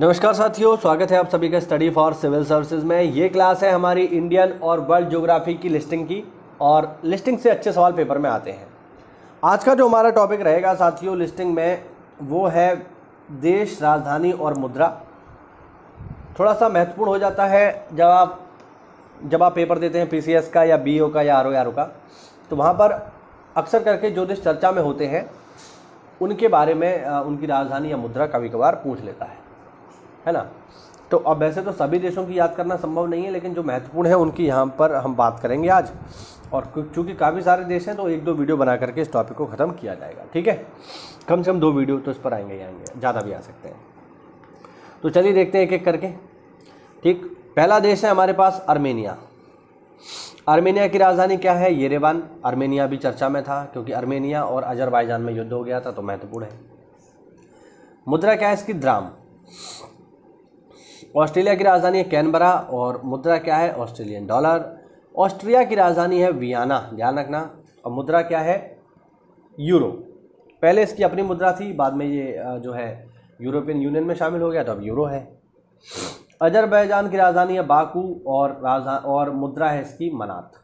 नमस्कार साथियों स्वागत है आप सभी का स्टडी फॉर सिविल सर्विसेज में ये क्लास है हमारी इंडियन और वर्ल्ड ज्योग्राफी की लिस्टिंग की और लिस्टिंग से अच्छे सवाल पेपर में आते हैं आज का जो हमारा टॉपिक रहेगा साथियों लिस्टिंग में वो है देश राजधानी और मुद्रा थोड़ा सा महत्वपूर्ण हो जाता है जब आप जब आप पेपर देते हैं पी का या बी का या आर ओ का तो वहाँ पर अक्सर करके जो देश चर्चा में होते हैं उनके बारे में उनकी राजधानी या मुद्रा कभी कभार पूछ लेता है है ना तो अब वैसे तो सभी देशों की याद करना संभव नहीं है लेकिन जो महत्वपूर्ण है उनकी यहाँ पर हम बात करेंगे आज और चूँकि काफ़ी सारे देश हैं तो एक दो वीडियो बना करके इस टॉपिक को ख़त्म किया जाएगा ठीक है कम से कम दो वीडियो तो इस पर आएंगे ही आएंगे ज़्यादा भी आ सकते हैं तो चलिए देखते हैं एक एक करके ठीक पहला देश है हमारे पास आर्मेनिया आर्मेनिया की राजधानी क्या है येरेवान आर्मेनिया भी चर्चा में था क्योंकि आर्मेनिया और अजरबैजान में युद्ध हो गया था तो महत्वपूर्ण है मुद्रा क्या है इसकी द्राम ऑस्ट्रेलिया की राजधानी है कैनबरा और मुद्रा क्या है ऑस्ट्रेलियन डॉलर ऑस्ट्रिया की राजधानी है वियाना ध्यान रखना और मुद्रा क्या है यूरो पहले इसकी अपनी मुद्रा थी बाद में ये जो है यूरोपियन यूनियन में शामिल हो गया तो अब यूरो है अजरबैजान की राजधानी है बाकू और राजधान और मुद्रा है इसकी मनात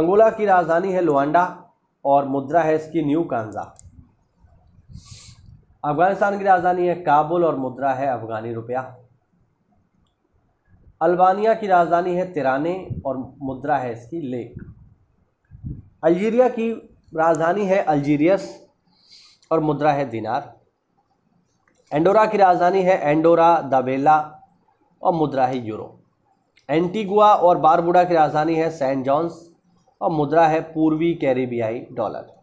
अंगोला की राजधानी है लुआंडा और मुद्रा है इसकी न्यू कांजा अफगानिस्तान की राजधानी है काबुल और मुद्रा है अफगानी रुपया अल्बानिया की राजधानी है तिराने और मुद्रा है इसकी लेक अल्जीरिया की राजधानी है अल्जीरियस और मुद्रा है दिनार एंडोरा की राजधानी है एंडोरा दाबेला और मुद्रा है यूरो एंटीगुआ और बारबुडा की राजधानी है सेंट जॉन्स और मुद्रा है पूर्वी कैरेबियाई डॉलर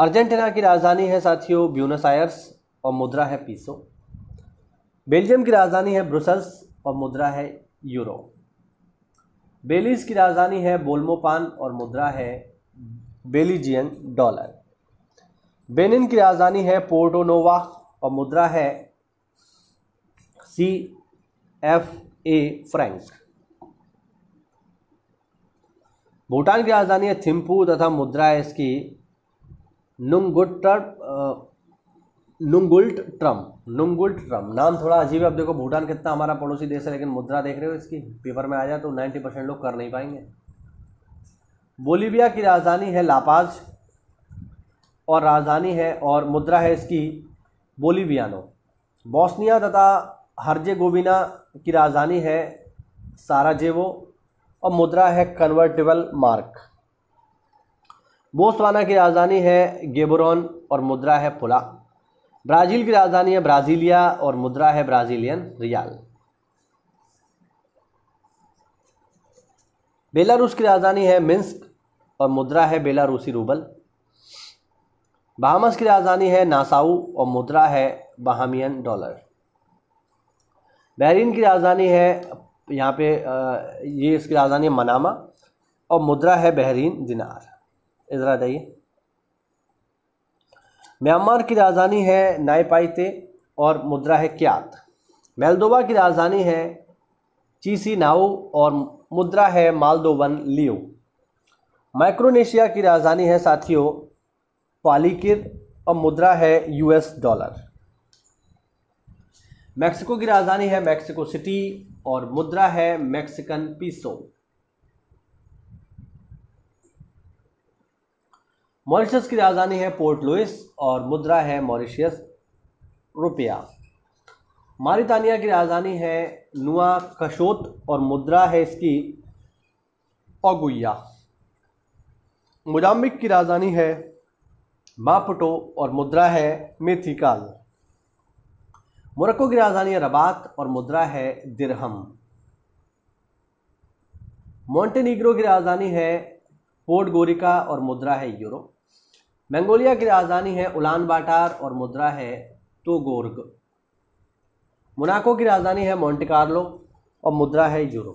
अर्जेंटीना की राजधानी है साथियों ब्यूनस आयर्स और मुद्रा है पीसो बेल्जियम की राजधानी है ब्रुसल्स और मुद्रा है यूरो बेलीज की राजधानी है बोल्मोपान और मुद्रा है बेलीजियन डॉलर बेनिन की राजधानी है पोर्टोनोवा और मुद्रा है C F A franc Bhutan की राजधानी है थिम्पू तथा मुद्रा है इसकी नुमगुट्टर नुंगुल्ट ट्रम नुंगुल्ट ट्रम नाम थोड़ा अजीब है अब देखो भूटान कितना हमारा पड़ोसी देश है लेकिन मुद्रा देख रहे हो इसकी पेपर में आ जाए तो नाइन्टी परसेंट लोग कर नहीं पाएंगे बोलीविया की राजधानी है लापाज और राजधानी है और मुद्रा है इसकी बोलीवियानो बॉस्निया तथा हरजे गोविना की राजधानी है साराजेवो और मुद्रा है कन्वर्टेबल मार्क बोस्वाना की राजधानी है गेबरॉन और मुद्रा है पुला ब्राज़ील की राजधानी है ब्राज़ीलिया और मुद्रा है ब्राज़ीलियन रियाल बेलारूस की राजधानी है मिन्स्क और मुद्रा है बेलारूसी रूबल बहामस की राजधानी है नासाऊ और मुद्रा है बहामियन डॉलर बहरीन की राजधानी है यहाँ पे ये इसकी राजधानी है मनामा और मुद्रा है बहरीन दिनार इधर आ जाइए म्यांमार की राजधानी है नाइपाइते और मुद्रा है क्यात मेल्दोवा की राजधानी है चीसी नाउ और मुद्रा है मालदोवन लियो माइक्रोनेशिया की राजधानी है साथियों पालीकिर और मुद्रा है यूएस डॉलर मैक्सिको की राजधानी है मैक्सिको सिटी और मुद्रा है मैक्सिकन पीसो मॉरिशस की राजधानी है पोर्ट लुइस और मुद्रा है मॉरिशियस रुपया मारितानिया की राजधानी है नुआ कशोत और मुद्रा है इसकी ओगुया मुजाम्बिक की राजधानी है मापुटो और मुद्रा है मेथिकाल मोरक्को की राजधानी है रबात और मुद्रा है दिरहम मोंटेनिग्रो की राजधानी है पोर्ट गोरिका और मुद्रा है यूरो मंगोलिया की राजधानी है उलान बाटार और मुद्रा है तोगोर्ग मोनाको की राजधानी है मोंटिकार्लो कार्लो और मुद्रा है यूरो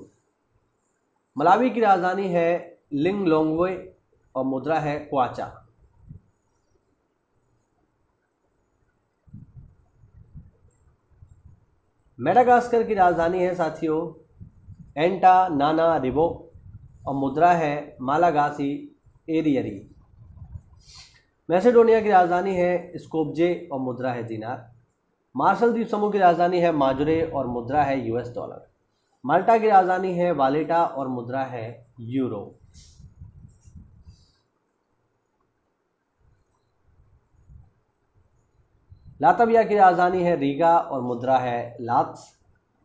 मलावी की राजधानी है लिंग लोंगवे और मुद्रा है क्वाचा मेडागास्कर की राजधानी है साथियों एंटा नाना रिबो और मुद्रा है मालागासी एरियरी मैसेडोनिया की राजधानी है स्कोपजे और मुद्रा है दिनार मार्शल द्वीप समूह की राजधानी है माजुरे और मुद्रा है यूएस डॉलर माल्टा की राजधानी है वालेटा और मुद्रा है यूरो लातविया की राजधानी है रीगा और मुद्रा है लात्स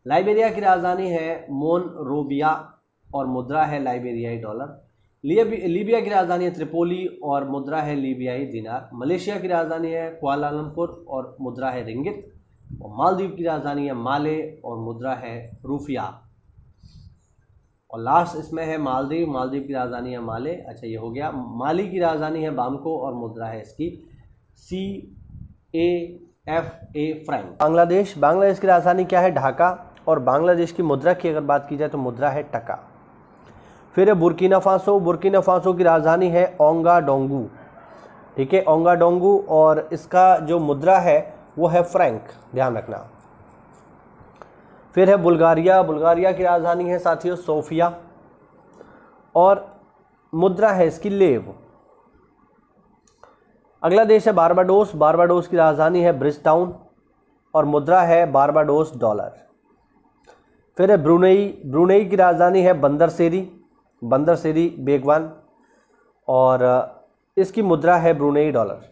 लाइबेरिया की राजधानी है मोन रोबिया और मुद्रा है लाइबेरियाई डॉलर लीबिया की राजधानी है त्रिपोली और मुद्रा है लीबियाई दिनार मलेशिया की राजधानी है कुआलालमपुर और मुद्रा है रिंगित और मालदीव की राजधानी है माले और मुद्रा है रूफिया और लास्ट इसमें है मालदीव मालदीव की राजधानी है माले अच्छा ये हो गया माली की राजधानी है बामको और मुद्रा है इसकी C A F A franc Bangladesh Bangladesh की राजधानी क्या है ढाका और बांग्लादेश की मुद्रा की अगर बात की जाए तो मुद्रा है टका फिर है बुरकिना फासो बुरकीना फासो की राजधानी है ओंगा डोंगू ठीक है ओंगा डोंगू और इसका जो मुद्रा है वो है फ्रैंक ध्यान रखना फिर है बुल्गारिया बुल्गारिया की राजधानी है साथियों सोफिया और मुद्रा है इसकी लेव अगला देश है बारबाडोस बारबाडोस की राजधानी है ब्रिज टाउन और मुद्रा है बारबाडोस डॉलर फिर है ब्रुनेई ब्रुनेई की राजधानी है बंदरसेरी बंदर सेरी बेगवान और इसकी मुद्रा है ब्रुनेई डॉलर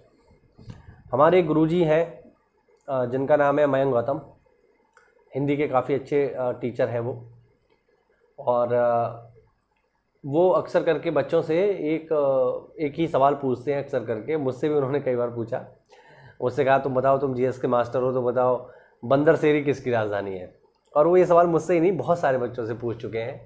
हमारे गुरुजी हैं जिनका नाम है मयंक गौतम हिंदी के काफ़ी अच्छे टीचर हैं वो और वो अक्सर करके बच्चों से एक एक ही सवाल पूछते हैं अक्सर करके मुझसे भी उन्होंने कई बार पूछा उससे कहा तुम बताओ तुम जीएस के मास्टर हो तो बताओ बंदर सेरी किसकी राजधानी है और वो ये सवाल मुझसे ही नहीं बहुत सारे बच्चों से पूछ चुके हैं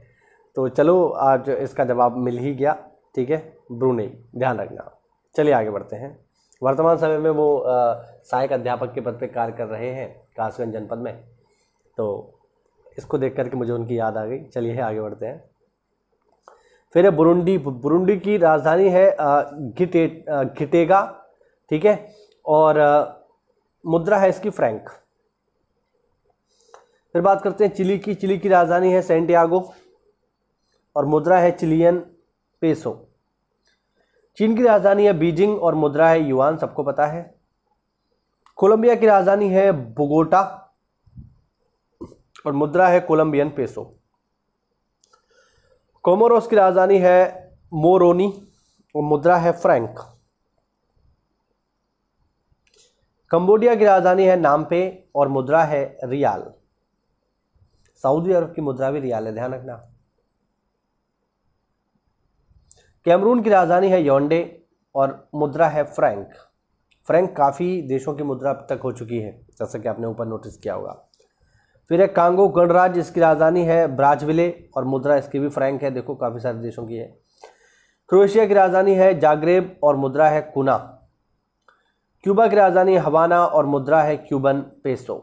तो चलो आज इसका जवाब मिल ही गया ठीक है ब्रूनेई ध्यान रखना चलिए आगे बढ़ते हैं वर्तमान समय में वो सहायक अध्यापक के पद पर कार्य कर रहे हैं कासगंज जनपद में तो इसको देख करके मुझे उनकी याद आ गई चलिए आगे बढ़ते हैं फिर है बुरुंडी बुरुंडी की राजधानी है घिटे घिटेगा ठीक है और मुद्रा है इसकी फ्रैंक फिर बात करते हैं चिली की चिली की राजधानी है सेंटियागो और मुद्रा है चिलियन पेसो चीन की राजधानी है बीजिंग और मुद्रा है युआन सबको पता है कोलंबिया की राजधानी है बोगोटा और मुद्रा है कोलंबियन पेसो कोमोरोस की राजधानी है मोरोनी और मुद्रा है फ्रैंक कंबोडिया की राजधानी है नामपे और मुद्रा है रियाल सऊदी अरब की मुद्रा भी रियाल है ध्यान रखना कैमरून की राजधानी है योंडे और मुद्रा है फ्रैंक फ्रैंक काफ़ी देशों की मुद्रा अब तक हो चुकी है जैसा कि आपने ऊपर नोटिस किया होगा फिर है कांगो गणराज इसकी राजधानी है ब्राजविले और मुद्रा इसकी भी फ्रैंक है देखो काफ़ी सारे देशों की है क्रोएशिया की राजधानी है जागरेब और मुद्रा है कुना क्यूबा की राजधानी हवाना और मुद्रा है क्यूबन पेसो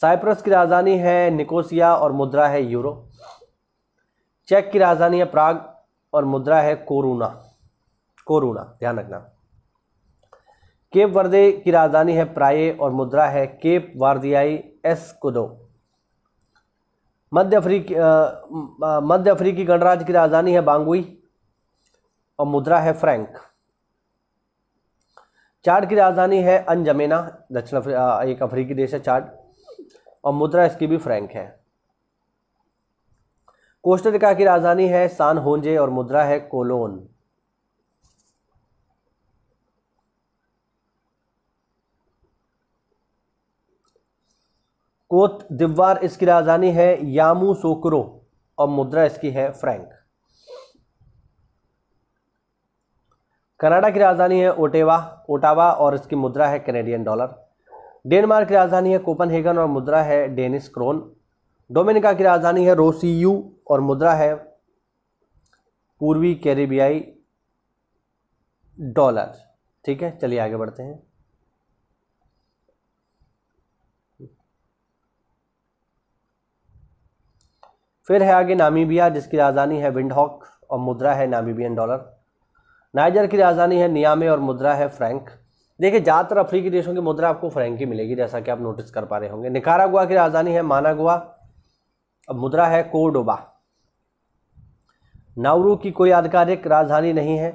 साइप्रस की राजधानी है निकोसिया और मुद्रा है यूरो चेक की राजधानी है प्राग और मुद्रा है कोरूना कोरूना ध्यान रखना केप वर्दे की राजधानी है प्राये और मुद्रा है केप वार्दियाई कुदो मध्य अफ्रीकी मध्य अफ्रीकी गणराज्य की राजधानी है बांगुई और मुद्रा है फ्रैंक चार्ड की राजधानी है अनजमेना दक्षिण एक अफ्रीकी देश है चार्ड और मुद्रा इसकी भी फ्रैंक है कोस्टरिका की राजधानी है सान होंजे और मुद्रा है कोलोन कोत दिवार इसकी राजधानी है यामू सोकरो और मुद्रा इसकी है फ्रैंक कनाडा की राजधानी है ओटेवा ओटावा और इसकी मुद्रा है कैनेडियन डॉलर डेनमार्क की राजधानी है कोपनहेगन और मुद्रा है डेनिस क्रोन डोमिनिका की राजधानी है रोसीयू और मुद्रा है पूर्वी कैरेबियाई डॉलर ठीक है चलिए आगे बढ़ते हैं फिर है आगे नामीबिया जिसकी राजधानी है विंडहॉक और मुद्रा है नामीबियन डॉलर नाइजर की राजधानी है नियामे और मुद्रा है फ्रैंक देखिए ज़्यादातर अफ्रीकी देशों की मुद्रा आपको फ्रैंक ही मिलेगी जैसा कि आप नोटिस कर पा रहे होंगे निकारागुआ की राजधानी है मानागुआ और मुद्रा है कोडोबा नाउरू की कोई आधिकारिक राजधानी नहीं है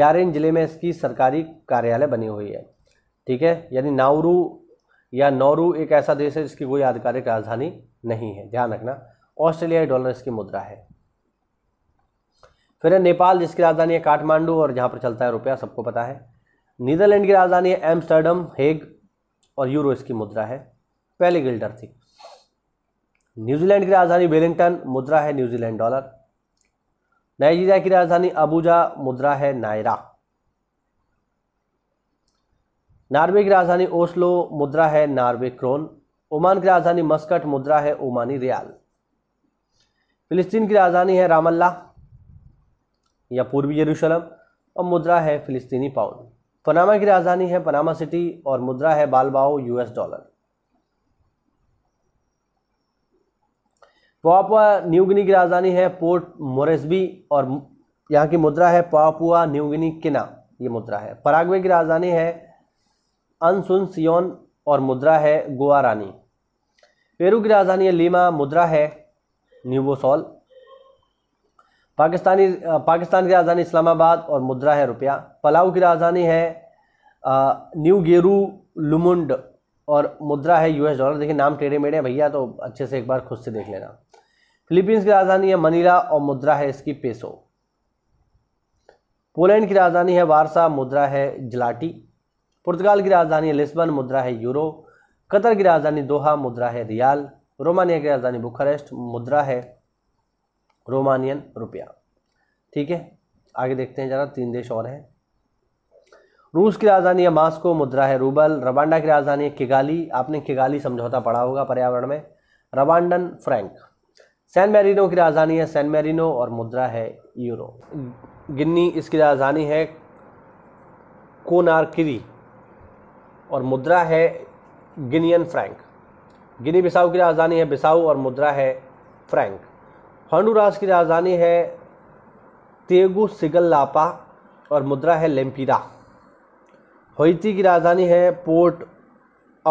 यारेन जिले में इसकी सरकारी कार्यालय बनी हुई है ठीक है यानी नाउरू या नौरू एक ऐसा देश है जिसकी कोई आधिकारिक राजधानी नहीं है ध्यान रखना ऑस्ट्रेलियाई डॉलर इसकी मुद्रा है फिर है नेपाल जिसकी राजधानी है काठमांडू और जहाँ पर चलता है रुपया सबको पता है नीदरलैंड की राजधानी है एम्स्टर्डम हेग और यूरो इसकी मुद्रा है पहले गिल्डर थी न्यूजीलैंड की राजधानी वेलिंगटन मुद्रा है न्यूजीलैंड डॉलर नाइजीरिया की राजधानी अबूजा मुद्रा है नायरा नार्वे की राजधानी ओस्लो मुद्रा है नार्वे क्रोन ओमान की राजधानी मस्कट मुद्रा है ओमानी रियाल फिलिस्तीन की राजधानी है रामल्ला या पूर्वी यरूशलम और मुद्रा है फिलिस्तीनी पाउंड पनामा की राजधानी है पनामा सिटी और मुद्रा है balboa US dollar Papua New Guinea की राजधानी है पोर्ट मोरेस्बी और यहाँ की मुद्रा है पापुआ न्यूगिनी किना ये मुद्रा है पराग्वे की राजधानी है अनसुन सियोन और मुद्रा है गोवा रानी पेरू की राजधानी है लीमा मुद्रा है न्यूबोसॉल पाकिस्तानी पाकिस्तान की राजधानी इस्लामाबाद और मुद्रा है रुपया पलाऊ की राजधानी है न्यू गेरू लुमुंड और मुद्रा है यूएस डॉलर देखिए नाम टेढ़े मेढ़े भैया तो अच्छे से एक बार खुद से देख लेना फिलीपींस की राजधानी है मनीला और मुद्रा है इसकी पेसो पोलैंड की राजधानी है वारसा मुद्रा है जलाटी पुर्तगाल की राजधानी है लिस्बन मुद्रा है यूरो कतर की राजधानी दोहा मुद्रा है रियाल रोमानिया की राजधानी बुखारेस्ट मुद्रा है रोमानियन रुपया ठीक है आगे देखते हैं जरा तीन देश और हैं रूस की राजधानी है मास्को मुद्रा है रूबल रवांडा की राजधानी है किगाली आपने किगाली समझौता पढ़ा होगा पर्यावरण में रवांडन फ्रैंक सैन मेरिनो की राजधानी है सैन मेरिनो और मुद्रा है यूरो गिन्नी इसकी राजधानी है कोनारकिरी और मुद्रा है गिनियन फ्रैंक गिनी बिसाऊ की राजधानी है बिसाऊ और मुद्रा है फ्रैंक हंडुरास की राजधानी है तेगु लापा और मुद्रा है लेम्पिरा होइती की राजधानी है पोर्ट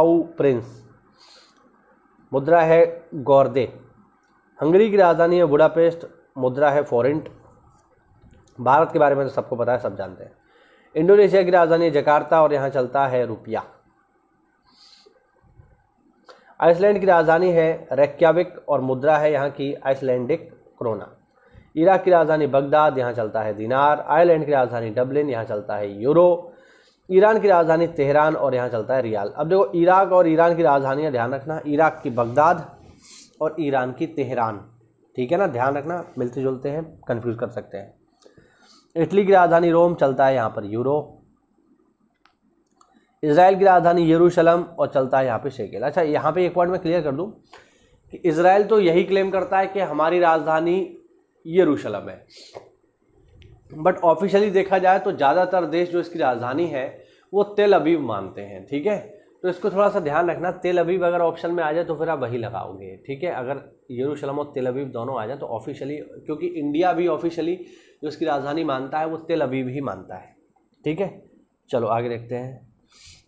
आउ प्रिंस मुद्रा है गौरदे हंगरी की राजधानी है बुडापेस्ट मुद्रा है फॉरेंट भारत के बारे में तो सबको पता है सब जानते हैं इंडोनेशिया की राजधानी है जकार्ता और यहाँ चलता है रुपया आइसलैंड की राजधानी है रेक्याविक और मुद्रा है यहाँ की आइसलैंडिक क्रोना इराक की राजधानी बगदाद यहाँ चलता है दिनार आयरलैंड की राजधानी डबलिन यहाँ चलता है यूरो ईरान की राजधानी तेहरान और यहाँ चलता है रियाल अब देखो इराक और ईरान की राजधानियाँ ध्यान रखना इराक की बगदाद और ईरान की तेहरान ठीक है ना ध्यान रखना मिलते जुलते हैं कन्फ्यूज़ कर सकते हैं इटली की राजधानी रोम चलता है यहाँ पर यूरो इसराइल की राजधानी यरूशलम और चलता है यहाँ पे शेकेल अच्छा यहाँ पे एक पॉइंट मैं क्लियर कर दूँ कि इसराइल तो यही क्लेम करता है कि हमारी राजधानी यरूशलम है बट ऑफिशियली देखा जाए तो ज़्यादातर देश जो इसकी राजधानी है वो तेल अबीब मानते हैं ठीक है तो इसको थोड़ा सा ध्यान रखना तेल अबीब अगर ऑप्शन में आ जाए तो फिर आप वही लगाओगे ठीक है अगर यरूशलम और तेल अबीब दोनों आ जाए तो ऑफिशियली क्योंकि इंडिया भी ऑफिशियली जो उसकी राजधानी मानता है वो तेल अबीब ही मानता है ठीक है चलो आगे देखते हैं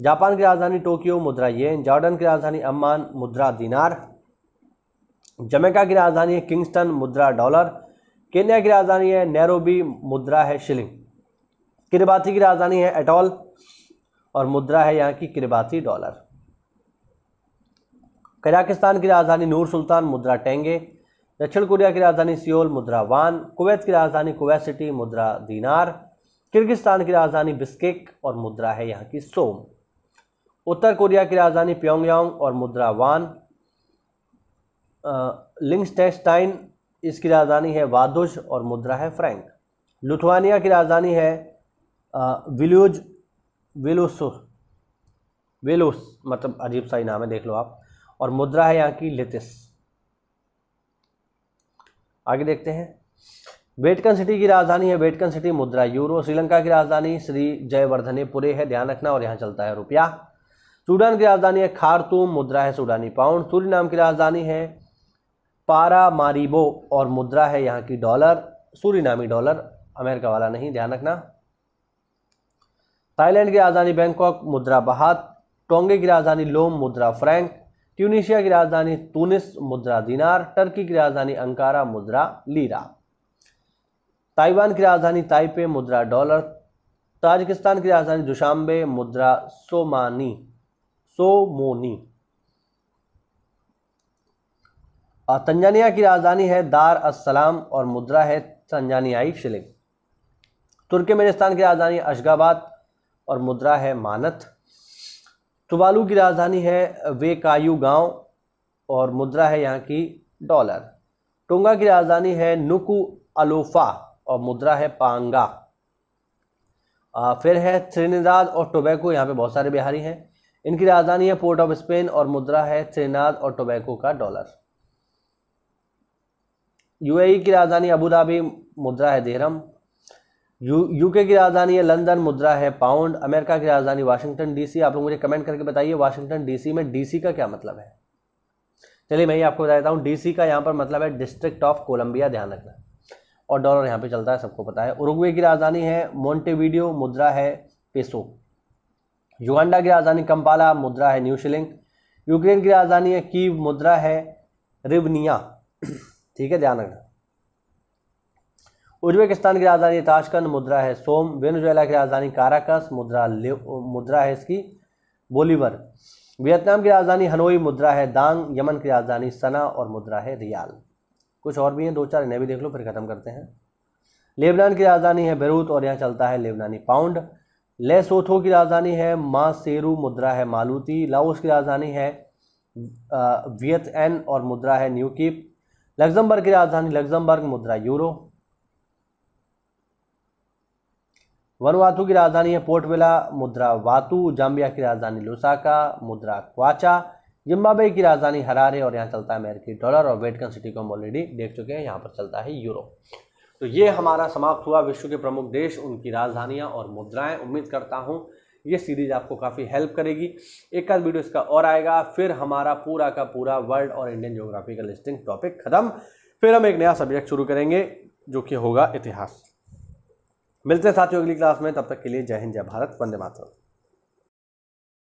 जापान की राजधानी टोक्यो मुद्रा ये जॉर्डन की राजधानी अम्मान मुद्रा दिनार जमैका की राजधानी है किंगस्टन मुद्रा डॉलर केन्या की राजधानी है नैरोबी मुद्रा है शिलिंग किरबाती की राजधानी है एटॉल और मुद्रा है यहाँ की किरबाती डॉलर कजाकिस्तान की राजधानी नूर सुल्तान मुद्रा टेंगे दक्षिण कोरिया की राजधानी सियोल मुद्रा वान कुवैत की राजधानी कुवैत सिटी मुद्रा दीनार किर्गिस्तान की राजधानी बिस्किक और मुद्रा है यहाँ की सोम उत्तर कोरिया की राजधानी प्योंगयांग और मुद्रा वान लिंगस्टेस्टाइन इसकी राजधानी है वादुज और मुद्रा है फ्रैंक लुथवानिया की राजधानी है विल्यूज वेलोसो वेलोस मतलब अजीब सा ही नाम है देख लो आप और मुद्रा है यहाँ की लेतिस आगे देखते हैं वेटकन सिटी की राजधानी है वेटकन सिटी मुद्रा यूरो श्रीलंका की राजधानी श्री जयवर्धने पुरे है ध्यान रखना और यहाँ चलता है रुपया सूडान की राजधानी है खारतूम मुद्रा है सूडानी पाउंड नाम की राजधानी है पारा मारीबो और मुद्रा है यहाँ की डॉलर सूरीनामी डॉलर अमेरिका वाला नहीं ध्यान रखना थाईलैंड की राजधानी बैंकॉक मुद्रा बहात टोंगे की राजधानी लोम मुद्रा फ्रैंक ट्यूनिशिया की राजधानी तूनिस मुद्रा दिनार टर्की की राजधानी अंकारा मुद्रा लीरा ताइवान की राजधानी ताइपे मुद्रा डॉलर ताजिकिस्तान की राजधानी दुशांबे मुद्रा सोमानी सोमोनी और तंजानिया की राजधानी है दार असलाम और मुद्रा है तंजानियाई शिलिंग तुर्कमेनिस्तान की राजधानी अशगाबाद और मुद्रा है मानत तुबालू की राजधानी है वेकायु गांव और मुद्रा है यहाँ की डॉलर टोंगा की राजधानी है नुकु अलोफा और मुद्रा है पांगा आ, फिर है त्रिनिदाद और टोबैको यहाँ पे बहुत सारे बिहारी हैं इनकी राजधानी है पोर्ट ऑफ स्पेन और मुद्रा है त्रिनाद और टोबैको का डॉलर यूएई की राजधानी अबू धाबी मुद्रा है देहरम यू यूके की राजधानी है लंदन मुद्रा है पाउंड अमेरिका की राजधानी वाशिंगटन डीसी आप लोग मुझे कमेंट करके बताइए वाशिंगटन डीसी में डीसी का क्या मतलब है चलिए मैं ही आपको बता देता हूँ डीसी का यहाँ पर मतलब है डिस्ट्रिक्ट ऑफ कोलंबिया ध्यान रखना और डॉलर यहाँ पे चलता है सबको पता है उरुग्वे की राजधानी है मोन्टेवीडियो मुद्रा है पेसो युगांडा की राजधानी कंपाला मुद्रा है न्यू शिलिंग यूक्रेन की राजधानी है कीव मुद्रा है रिवनिया ठीक है ध्यान रखना उज्बेकिस्तान की राजधानी ताशकंद मुद्रा है सोम वेनेजुएला की राजधानी काराकस मुद्रा मुद्रा है इसकी बोलीवर वियतनाम की राजधानी हनोई मुद्रा है दांग यमन की राजधानी सना और मुद्रा है रियाल कुछ और भी हैं दो चार इन्हें भी देख लो फिर ख़त्म करते हैं लेबनान की राजधानी है बेरूत और यहाँ चलता है लेबनानी पाउंड लेसोथो की राजधानी है मासेरू मुद्रा है मालूती लाओस की राजधानी है वियत एन और मुद्रा है न्यूकीप लग्जमबर्ग की राजधानी लग्जमबर्ग मुद्रा यूरो वनवातु की राजधानी है पोर्टवेला मुद्रा वातु जाम्बिया की राजधानी लुसाका मुद्रा क्वाचा जिम्बाबे की राजधानी हरारे और यहाँ चलता है अमेरिकी डॉलर और वेटकन सिटी को हम ऑलरेडी देख चुके हैं यहाँ पर चलता है यूरो तो ये हमारा समाप्त हुआ विश्व के प्रमुख देश उनकी राजधानियाँ और मुद्राएँ उम्मीद करता हूँ ये सीरीज आपको काफ़ी हेल्प करेगी एक आध वीडियो इसका और आएगा फिर हमारा पूरा का पूरा वर्ल्ड और इंडियन ज्योग्राफी का लिस्टिंग टॉपिक खत्म फिर हम एक नया सब्जेक्ट शुरू करेंगे जो कि होगा इतिहास मिलते हैं साथियों अगली क्लास में तब तक के लिए जय हिंद जय भारत वंदे मातरम